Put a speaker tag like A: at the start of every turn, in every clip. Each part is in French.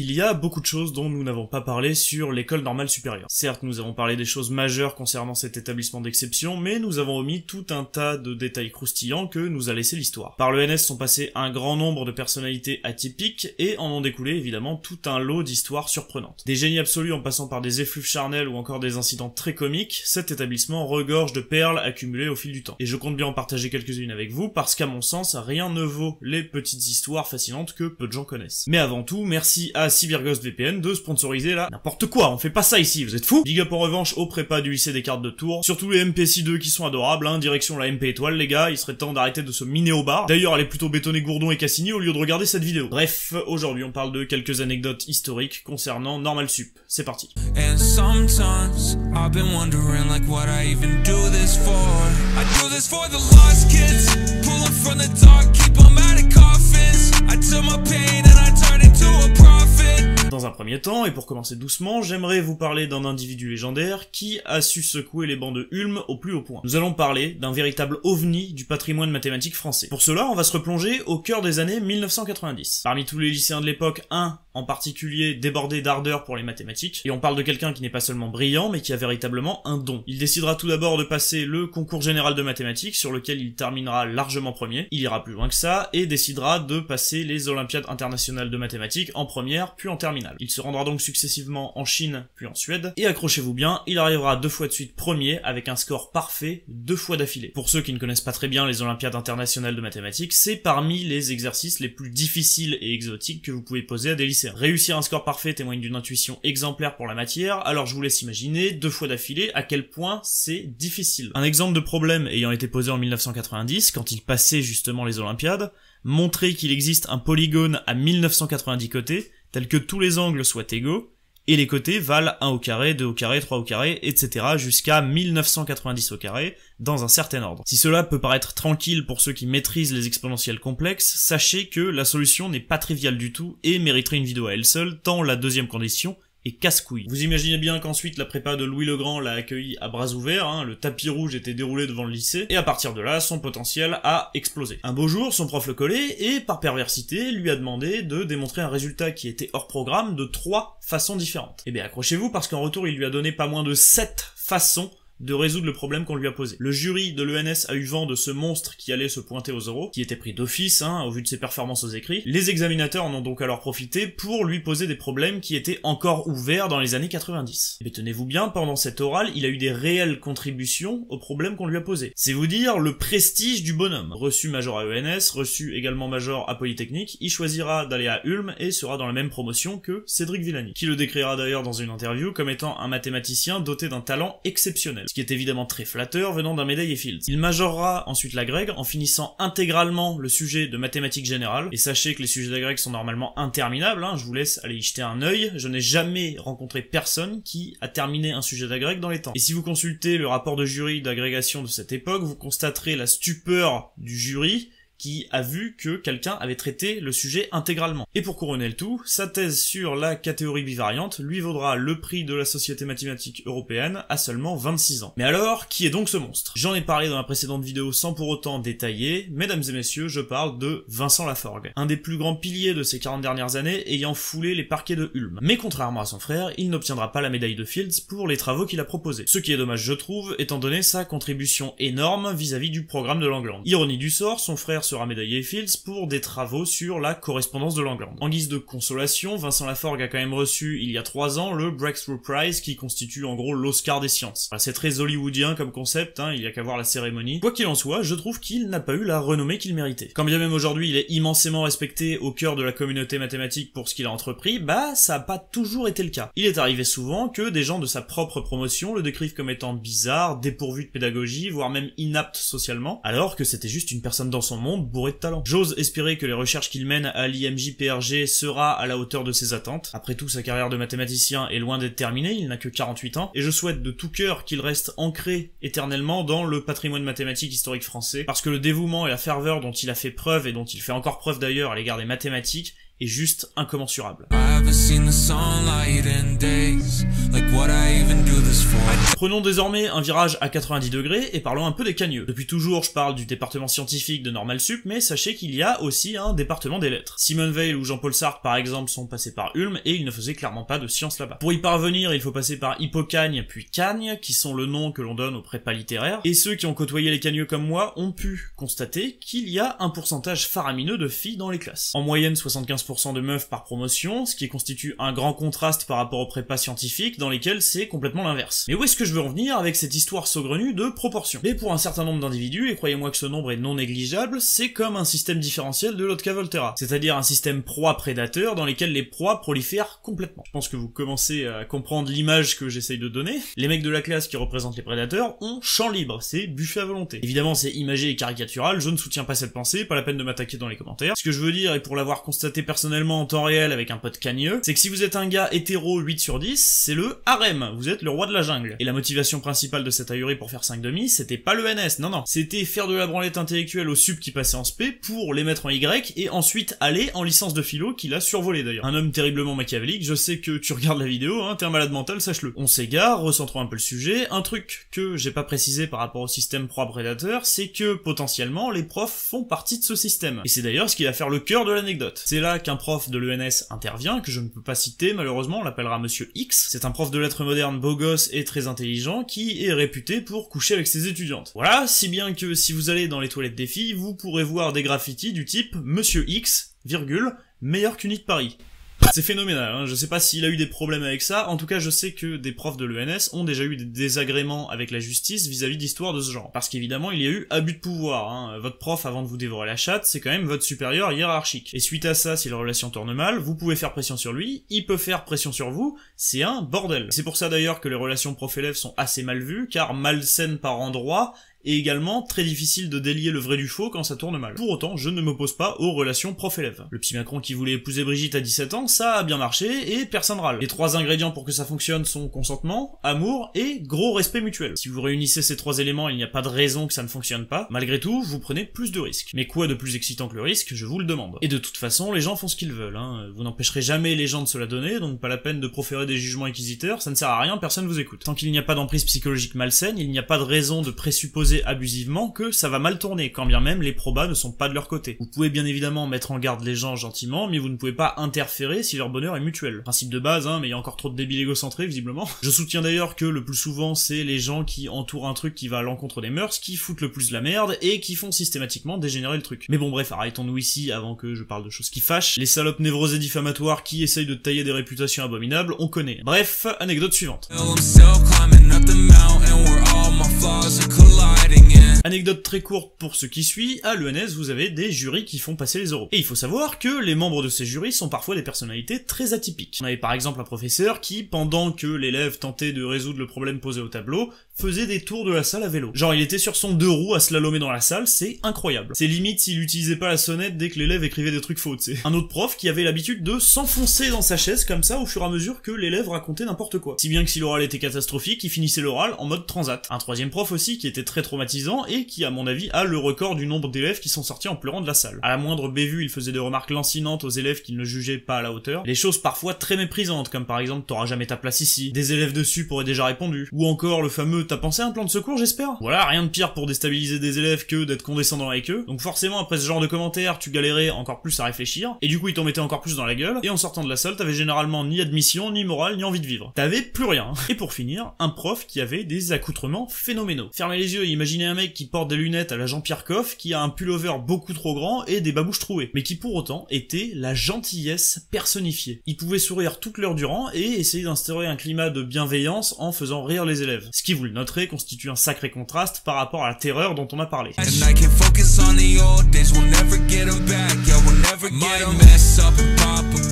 A: Il y a beaucoup de choses dont nous n'avons pas parlé sur l'école normale supérieure. Certes, nous avons parlé des choses majeures concernant cet établissement d'exception, mais nous avons omis tout un tas de détails croustillants que nous a laissé l'histoire. Par le NS sont passés un grand nombre de personnalités atypiques et en ont découlé évidemment tout un lot d'histoires surprenantes. Des génies absolus en passant par des effluves charnels ou encore des incidents très comiques, cet établissement regorge de perles accumulées au fil du temps. Et je compte bien en partager quelques-unes avec vous parce qu'à mon sens, rien ne vaut les petites histoires fascinantes que peu de gens connaissent. Mais avant tout, merci à CyberGhost VPN de sponsoriser là n'importe quoi, on fait pas ça ici, vous êtes fous Big up en revanche au prépa du lycée des cartes de tour. surtout les MPC2 qui sont adorables, hein, direction la MP étoile les gars, il serait temps d'arrêter de se miner au bar. D'ailleurs, allez plutôt bétonner Gourdon et Cassini au lieu de regarder cette vidéo. Bref, aujourd'hui on parle de quelques anecdotes historiques concernant Normal Sup. C'est parti. And temps, et pour commencer doucement, j'aimerais vous parler d'un individu légendaire qui a su secouer les bancs de Ulm au plus haut point. Nous allons parler d'un véritable ovni du patrimoine mathématique français. Pour cela, on va se replonger au cœur des années 1990. Parmi tous les lycéens de l'époque, un en particulier débordé d'ardeur pour les mathématiques, et on parle de quelqu'un qui n'est pas seulement brillant, mais qui a véritablement un don. Il décidera tout d'abord de passer le concours général de mathématiques, sur lequel il terminera largement premier, il ira plus loin que ça, et décidera de passer les Olympiades internationales de mathématiques en première, puis en terminale. Il se rendra donc successivement en Chine puis en Suède, et accrochez-vous bien, il arrivera deux fois de suite premier avec un score parfait deux fois d'affilée. Pour ceux qui ne connaissent pas très bien les Olympiades internationales de mathématiques, c'est parmi les exercices les plus difficiles et exotiques que vous pouvez poser à des lycéens. Réussir un score parfait témoigne d'une intuition exemplaire pour la matière, alors je vous laisse imaginer deux fois d'affilée à quel point c'est difficile. Un exemple de problème ayant été posé en 1990, quand il passait justement les Olympiades, montrer qu'il existe un polygone à 1990 côtés, tels que tous les angles soient égaux, et les côtés valent 1 au carré, 2 au carré, 3 au carré, etc. jusqu'à 1990 au carré, dans un certain ordre. Si cela peut paraître tranquille pour ceux qui maîtrisent les exponentielles complexes, sachez que la solution n'est pas triviale du tout et mériterait une vidéo à elle seule, tant la deuxième condition et casse-couille. Vous imaginez bien qu'ensuite la prépa de Louis le Grand l'a accueilli à bras ouverts, hein, le tapis rouge était déroulé devant le lycée, et à partir de là, son potentiel a explosé. Un beau jour, son prof le collait, et par perversité, lui a demandé de démontrer un résultat qui était hors programme de trois façons différentes. Et eh bien accrochez-vous, parce qu'en retour, il lui a donné pas moins de sept façons de résoudre le problème qu'on lui a posé. Le jury de l'ENS a eu vent de ce monstre qui allait se pointer aux oraux, qui était pris d'office, hein, au vu de ses performances aux écrits. Les examinateurs en ont donc alors profité pour lui poser des problèmes qui étaient encore ouverts dans les années 90. Mais eh tenez-vous bien, pendant cette orale, il a eu des réelles contributions aux problèmes qu'on lui a posés. C'est vous dire le prestige du bonhomme. Reçu major à ENS, reçu également major à Polytechnique, il choisira d'aller à Ulm et sera dans la même promotion que Cédric Villani, qui le décrira d'ailleurs dans une interview comme étant un mathématicien doté d'un talent exceptionnel ce qui est évidemment très flatteur venant d'un médaille et Fields. Il majorera ensuite la grec en finissant intégralement le sujet de mathématiques générales, et sachez que les sujets de sont normalement interminables, hein. je vous laisse aller y jeter un œil, je n'ai jamais rencontré personne qui a terminé un sujet de dans les temps. Et si vous consultez le rapport de jury d'agrégation de cette époque, vous constaterez la stupeur du jury qui a vu que quelqu'un avait traité le sujet intégralement. Et pour couronner le tout, sa thèse sur la catégorie bivariante lui vaudra le prix de la Société mathématique européenne à seulement 26 ans. Mais alors, qui est donc ce monstre J'en ai parlé dans la précédente vidéo sans pour autant détailler, mesdames et messieurs, je parle de Vincent Laforgue, un des plus grands piliers de ces 40 dernières années ayant foulé les parquets de Ulm. Mais contrairement à son frère, il n'obtiendra pas la médaille de Fields pour les travaux qu'il a proposés. Ce qui est dommage je trouve, étant donné sa contribution énorme vis-à-vis du programme de Langland. Ironie du sort, son frère sera médaillé Fields pour des travaux sur la correspondance de Langland. En guise de consolation, Vincent Laforgue a quand même reçu, il y a trois ans, le Breakthrough Prize, qui constitue en gros l'Oscar des sciences. c'est très hollywoodien comme concept, hein, il y a qu'à voir la cérémonie. Quoi qu'il en soit, je trouve qu'il n'a pas eu la renommée qu'il méritait. Quand bien même aujourd'hui il est immensément respecté au cœur de la communauté mathématique pour ce qu'il a entrepris, bah ça n'a pas toujours été le cas. Il est arrivé souvent que des gens de sa propre promotion le décrivent comme étant bizarre, dépourvu de pédagogie, voire même inapte socialement, alors que c'était juste une personne dans son monde bourré de talent. J'ose espérer que les recherches qu'il mène à l'IMJPRG sera à la hauteur de ses attentes. Après tout, sa carrière de mathématicien est loin d'être terminée, il n'a que 48 ans, et je souhaite de tout cœur qu'il reste ancré éternellement dans le patrimoine mathématique historique français, parce que le dévouement et la ferveur dont il a fait preuve et dont il fait encore preuve d'ailleurs à l'égard des mathématiques est juste incommensurable. Prenons désormais un virage à 90 degrés et parlons un peu des cagneux. Depuis toujours, je parle du département scientifique de Normal Sup, mais sachez qu'il y a aussi un département des lettres. Simone Veil ou Jean-Paul Sartre, par exemple, sont passés par Ulm et ils ne faisaient clairement pas de science là-bas. Pour y parvenir, il faut passer par Hippocagne puis Cagne, qui sont le nom que l'on donne aux prépas littéraires, et ceux qui ont côtoyé les cagneux comme moi ont pu constater qu'il y a un pourcentage faramineux de filles dans les classes. En moyenne, 75 de meufs par promotion, ce qui constitue un grand contraste par rapport aux prépas scientifiques dans lesquels c'est complètement l'inverse. Mais où est-ce que je veux en venir avec cette histoire saugrenue de proportion Mais pour un certain nombre d'individus, et croyez-moi que ce nombre est non négligeable, c'est comme un système différentiel de Lotka Volterra, c'est-à-dire un système proie-prédateur dans lesquels les proies prolifèrent complètement. Je pense que vous commencez à comprendre l'image que j'essaye de donner. Les mecs de la classe qui représentent les prédateurs ont champ libre, c'est buffet à volonté. Évidemment, c'est imagé et caricatural, je ne soutiens pas cette pensée, pas la peine de m'attaquer dans les commentaires. Ce que je veux dire, et pour l'avoir constaté personnellement, personnellement en temps réel avec un pote cagneux, c'est que si vous êtes un gars hétéro 8 sur 10, c'est le harem, vous êtes le roi de la jungle. Et la motivation principale de cette ahurie pour faire 5 demi, c'était pas le NS, non non, c'était faire de la branlette intellectuelle aux sub qui passaient en sp pour les mettre en Y et ensuite aller en licence de philo qu'il a survolé d'ailleurs. Un homme terriblement machiavélique, je sais que tu regardes la vidéo, hein, t'es un malade mental, sache-le. On s'égare, recentrons un peu le sujet, un truc que j'ai pas précisé par rapport au système proie prédateur, c'est que potentiellement les profs font partie de ce système. Et c'est d'ailleurs ce qui va faire le cœur de l'anecdote. C'est là prof de l'ENS intervient, que je ne peux pas citer, malheureusement, on l'appellera Monsieur X. C'est un prof de lettres modernes beau gosse et très intelligent qui est réputé pour coucher avec ses étudiantes. Voilà, si bien que si vous allez dans les toilettes des filles, vous pourrez voir des graffitis du type Monsieur X, virgule, meilleur de Paris. C'est phénoménal, hein. je sais pas s'il a eu des problèmes avec ça, en tout cas je sais que des profs de l'ENS ont déjà eu des désagréments avec la justice vis-à-vis d'histoires de ce genre. Parce qu'évidemment il y a eu abus de pouvoir, hein. votre prof avant de vous dévorer la chatte, c'est quand même votre supérieur hiérarchique. Et suite à ça, si la relation tourne mal, vous pouvez faire pression sur lui, il peut faire pression sur vous, c'est un bordel. C'est pour ça d'ailleurs que les relations prof-élève sont assez mal vues, car malsaines par endroit et également très difficile de délier le vrai du faux quand ça tourne mal. Pour autant, je ne m'oppose pas aux relations prof-élève. Le petit Macron qui voulait épouser Brigitte à 17 ans, ça a bien marché et personne râle. Les trois ingrédients pour que ça fonctionne sont consentement, amour et gros respect mutuel. Si vous réunissez ces trois éléments, il n'y a pas de raison que ça ne fonctionne pas. Malgré tout, vous prenez plus de risques. Mais quoi de plus excitant que le risque, je vous le demande. Et de toute façon, les gens font ce qu'ils veulent. Hein. Vous n'empêcherez jamais les gens de se la donner, donc pas la peine de proférer des jugements inquisiteurs, ça ne sert à rien, personne ne vous écoute. Tant qu'il n'y a pas d'emprise psychologique malsaine, il n'y a pas de raison de présupposer abusivement que ça va mal tourner, quand bien même les probas ne sont pas de leur côté. Vous pouvez bien évidemment mettre en garde les gens gentiment, mais vous ne pouvez pas interférer si leur bonheur est mutuel. Principe de base, hein, mais il y a encore trop de débiles égocentrés, visiblement. Je soutiens d'ailleurs que le plus souvent, c'est les gens qui entourent un truc qui va à l'encontre des mœurs, qui foutent le plus la merde, et qui font systématiquement dégénérer le truc. Mais bon bref, arrêtons-nous ici avant que je parle de choses qui fâchent. Les salopes névrosées diffamatoires qui essayent de tailler des réputations abominables, on connaît. Bref, anecdote suivante. Anecdote très courte pour ce qui suit, à l'ENS vous avez des jurys qui font passer les euros. Et il faut savoir que les membres de ces jurys sont parfois des personnalités très atypiques. On avait par exemple un professeur qui, pendant que l'élève tentait de résoudre le problème posé au tableau, faisait des tours de la salle à vélo. Genre il était sur son deux roues à slalomer dans la salle, c'est incroyable. C'est limite s'il utilisait pas la sonnette dès que l'élève écrivait des trucs faux, c'est Un autre prof qui avait l'habitude de s'enfoncer dans sa chaise comme ça au fur et à mesure que l'élève racontait n'importe quoi. Si bien que si l'oral était catastrophique, il finissait l'oral en mode transat. Un troisième prof aussi qui était très traumatisant et qui, à mon avis, a le record du nombre d'élèves qui sont sortis en pleurant de la salle. À la moindre bévue, il faisait des remarques lancinantes aux élèves qu'il ne jugeait pas à la hauteur, Des choses parfois très méprisantes, comme par exemple t'auras jamais ta place ici, des élèves dessus pourraient déjà répondu, ou encore le fameux t'as pensé à un plan de secours j'espère Voilà, rien de pire pour déstabiliser des élèves que d'être condescendant avec eux, donc forcément après ce genre de commentaires, tu galérais encore plus à réfléchir, et du coup ils t'en mettaient encore plus dans la gueule, et en sortant de la salle, t'avais généralement ni admission, ni morale, ni envie de vivre. T'avais plus rien. Et pour finir, un prof qui avait des accoutrements phénoménaux. Fermez les yeux imaginez un mec qui porte des lunettes à la Jean-Pierre Coff, qui a un pullover beaucoup trop grand et des babouches trouées, mais qui pour autant était la gentillesse personnifiée. Il pouvait sourire toute l'heure durant et essayer d'instaurer un climat de bienveillance en faisant rire les élèves. Ce qui, vous le noterez, constitue un sacré contraste par rapport à la terreur dont on a parlé.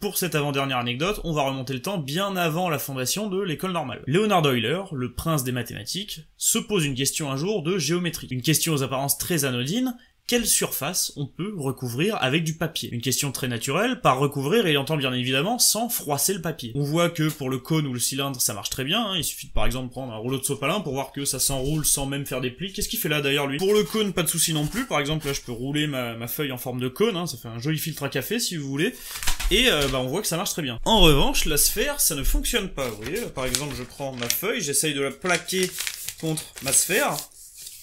A: Pour cette avant-dernière anecdote, on va remonter le temps bien avant la fondation de l'école normale. Leonard Euler, le prince des mathématiques, se pose une question un jour de géométrie une question aux apparences très anodines, quelle surface on peut recouvrir avec du papier Une question très naturelle, par recouvrir et entend bien évidemment sans froisser le papier. On voit que pour le cône ou le cylindre ça marche très bien, hein. il suffit de, par exemple prendre un rouleau de sopalin pour voir que ça s'enroule sans même faire des plis. Qu'est-ce qu'il fait là d'ailleurs lui Pour le cône pas de souci non plus, par exemple là je peux rouler ma, feuille en forme de cône, hein. ça fait un joli filtre à café si vous voulez, et euh, bah, on voit que ça marche très bien. En revanche la sphère ça ne fonctionne pas, vous voyez, par exemple je prends ma feuille, j'essaye de la plaquer contre ma sphère,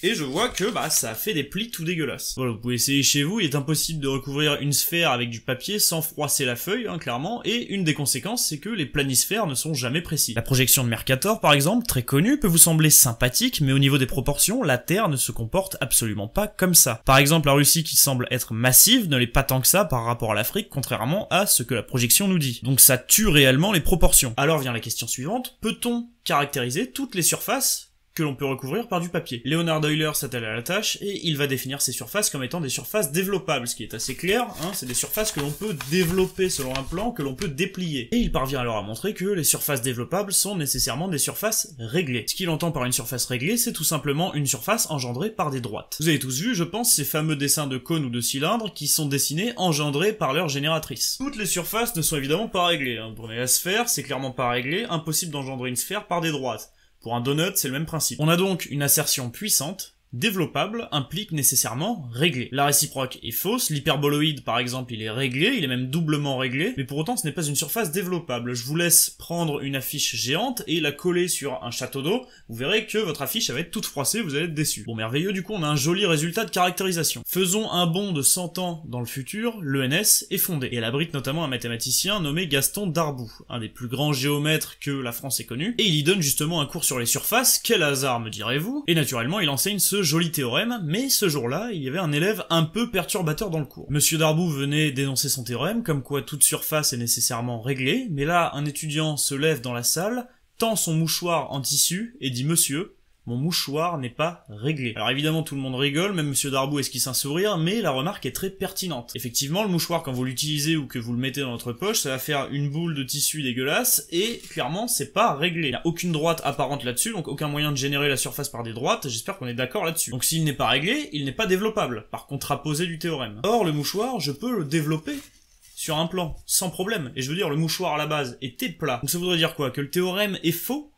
A: et je vois que bah ça a fait des plis tout dégueulasses. Voilà, vous pouvez essayer chez vous, il est impossible de recouvrir une sphère avec du papier sans froisser la feuille, hein, clairement, et une des conséquences c'est que les planisphères ne sont jamais précis. La projection de Mercator par exemple, très connue, peut vous sembler sympathique, mais au niveau des proportions, la Terre ne se comporte absolument pas comme ça. Par exemple, la Russie qui semble être massive ne l'est pas tant que ça par rapport à l'Afrique, contrairement à ce que la projection nous dit. Donc ça tue réellement les proportions. Alors vient la question suivante, peut-on caractériser toutes les surfaces que l'on peut recouvrir par du papier. Leonard Euler s'attelle à la tâche et il va définir ces surfaces comme étant des surfaces développables, ce qui est assez clair, hein, c'est des surfaces que l'on peut développer selon un plan, que l'on peut déplier. Et il parvient alors à montrer que les surfaces développables sont nécessairement des surfaces réglées. Ce qu'il entend par une surface réglée, c'est tout simplement une surface engendrée par des droites. Vous avez tous vu, je pense, ces fameux dessins de cônes ou de cylindres qui sont dessinés engendrés par leur génératrice. Toutes les surfaces ne sont évidemment pas réglées, hein. prenez la sphère, c'est clairement pas réglé, impossible d'engendrer une sphère par des droites. Pour un donut, c'est le même principe. On a donc une assertion puissante Développable implique nécessairement réglé. La réciproque est fausse, l'hyperboloïde par exemple il est réglé, il est même doublement réglé, mais pour autant ce n'est pas une surface développable. Je vous laisse prendre une affiche géante et la coller sur un château d'eau, vous verrez que votre affiche va être toute froissée, vous allez être déçu. Bon merveilleux, du coup on a un joli résultat de caractérisation. Faisons un bond de 100 ans dans le futur, l'ENS est fondée, et elle abrite notamment un mathématicien nommé Gaston Darboux, un des plus grands géomètres que la France ait connu, et il y donne justement un cours sur les surfaces, quel hasard me direz-vous, et naturellement il enseigne ce joli théorème, mais ce jour-là, il y avait un élève un peu perturbateur dans le cours. Monsieur Darboux venait dénoncer son théorème, comme quoi toute surface est nécessairement réglée, mais là, un étudiant se lève dans la salle, tend son mouchoir en tissu et dit Monsieur, mon mouchoir n'est pas réglé. Alors évidemment tout le monde rigole, même monsieur Darbou esquisse un sourire, mais la remarque est très pertinente. Effectivement, le mouchoir quand vous l'utilisez ou que vous le mettez dans votre poche, ça va faire une boule de tissu dégueulasse et clairement c'est pas réglé. Il n'y a aucune droite apparente là-dessus, donc aucun moyen de générer la surface par des droites, j'espère qu'on est d'accord là-dessus. Donc s'il n'est pas réglé, il n'est pas développable, par contraposé du théorème. Or le mouchoir, je peux le développer sur un plan, sans problème. Et je veux dire, le mouchoir à la base était plat. Donc ça voudrait dire quoi Que le théorème est faux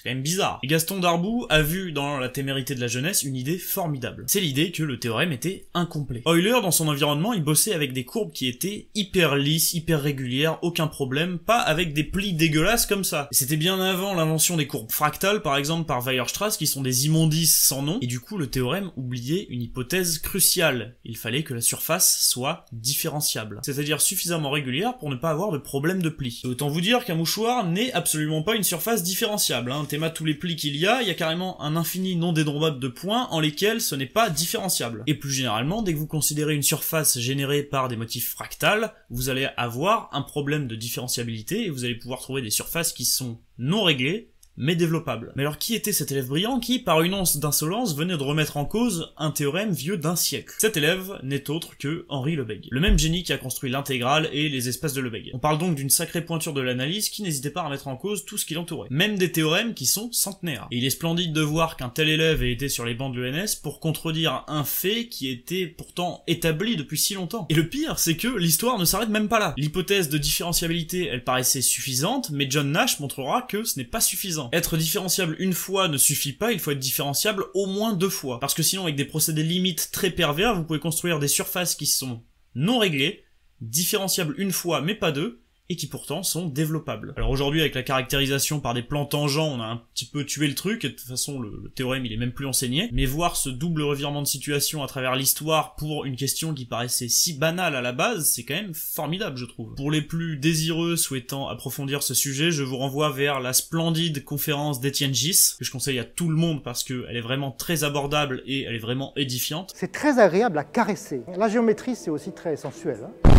A: c'est quand même bizarre. Et Gaston Darboux a vu dans La témérité de la jeunesse une idée formidable. C'est l'idée que le théorème était incomplet. Euler, dans son environnement, il bossait avec des courbes qui étaient hyper lisses, hyper régulières, aucun problème, pas avec des plis dégueulasses comme ça. C'était bien avant l'invention des courbes fractales, par exemple par Weierstrass, qui sont des immondices sans nom, et du coup le théorème oubliait une hypothèse cruciale. Il fallait que la surface soit différenciable, c'est-à-dire suffisamment régulière pour ne pas avoir de problème de plis. Autant vous dire qu'un mouchoir n'est absolument pas une surface différenciable. Hein tous les plis qu'il y a, il y a carrément un infini non dédrombable de points en lesquels ce n'est pas différenciable. Et plus généralement, dès que vous considérez une surface générée par des motifs fractales, vous allez avoir un problème de différenciabilité et vous allez pouvoir trouver des surfaces qui sont non réglées mais développable. Mais alors qui était cet élève brillant qui, par une once d'insolence, venait de remettre en cause un théorème vieux d'un siècle Cet élève n'est autre que Henri Lebesgue, le même génie qui a construit l'intégrale et les espaces de Lebesgue. On parle donc d'une sacrée pointure de l'analyse qui n'hésitait pas à remettre en cause tout ce qui l'entourait, même des théorèmes qui sont centenaires. Et il est splendide de voir qu'un tel élève ait été sur les bancs de l'ENS pour contredire un fait qui était pourtant établi depuis si longtemps. Et le pire, c'est que l'histoire ne s'arrête même pas là. L'hypothèse de différenciabilité, elle paraissait suffisante, mais John Nash montrera que ce n'est pas suffisant. Être différenciable une fois ne suffit pas, il faut être différenciable au moins deux fois. Parce que sinon, avec des procédés limites très pervers, vous pouvez construire des surfaces qui sont non réglées, différenciables une fois mais pas deux, et qui pourtant sont développables. Alors aujourd'hui avec la caractérisation par des plans tangents, on a un petit peu tué le truc, et de toute façon le, théorème il est même plus enseigné, mais voir ce double revirement de situation à travers l'histoire pour une question qui paraissait si banale à la base, c'est quand même formidable je trouve. Pour les plus désireux souhaitant approfondir ce sujet, je vous renvoie vers la splendide conférence d'Etienne Gis, que je conseille à tout le monde parce qu'elle est vraiment très abordable et elle est vraiment édifiante. C'est très agréable à caresser. La géométrie c'est aussi très sensuel. Hein.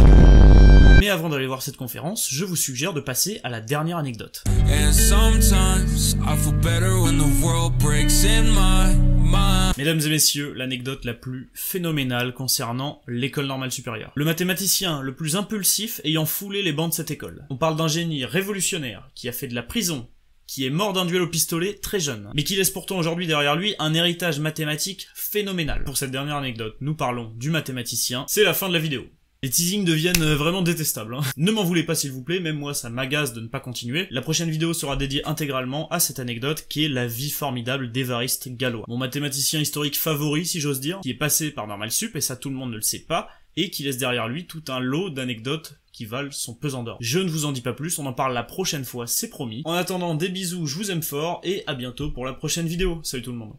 A: Mais avant d'aller voir cette conférence, je vous suggère de passer à la dernière anecdote. Mesdames et messieurs, l'anecdote la plus phénoménale concernant l'école normale supérieure. Le mathématicien le plus impulsif ayant foulé les bancs de cette école. On parle d'un génie révolutionnaire qui a fait de la prison, qui est mort d'un duel au pistolet très jeune, mais qui laisse pourtant aujourd'hui derrière lui un héritage mathématique phénoménal. Pour cette dernière anecdote, nous parlons du mathématicien. C'est la fin de la vidéo. Les teasings deviennent euh, vraiment détestables. Hein. Ne m'en voulez pas s'il vous plaît, même moi ça m'agace de ne pas continuer. La prochaine vidéo sera dédiée intégralement à cette anecdote qui est la vie formidable d'Evariste Gallois. Mon mathématicien historique favori si j'ose dire, qui est passé par Normal Sup, et ça tout le monde ne le sait pas, et qui laisse derrière lui tout un lot d'anecdotes qui valent son pesant d'or. Je ne vous en dis pas plus, on en parle la prochaine fois, c'est promis. En attendant, des bisous, je vous aime fort, et à bientôt pour la prochaine vidéo. Salut tout le monde.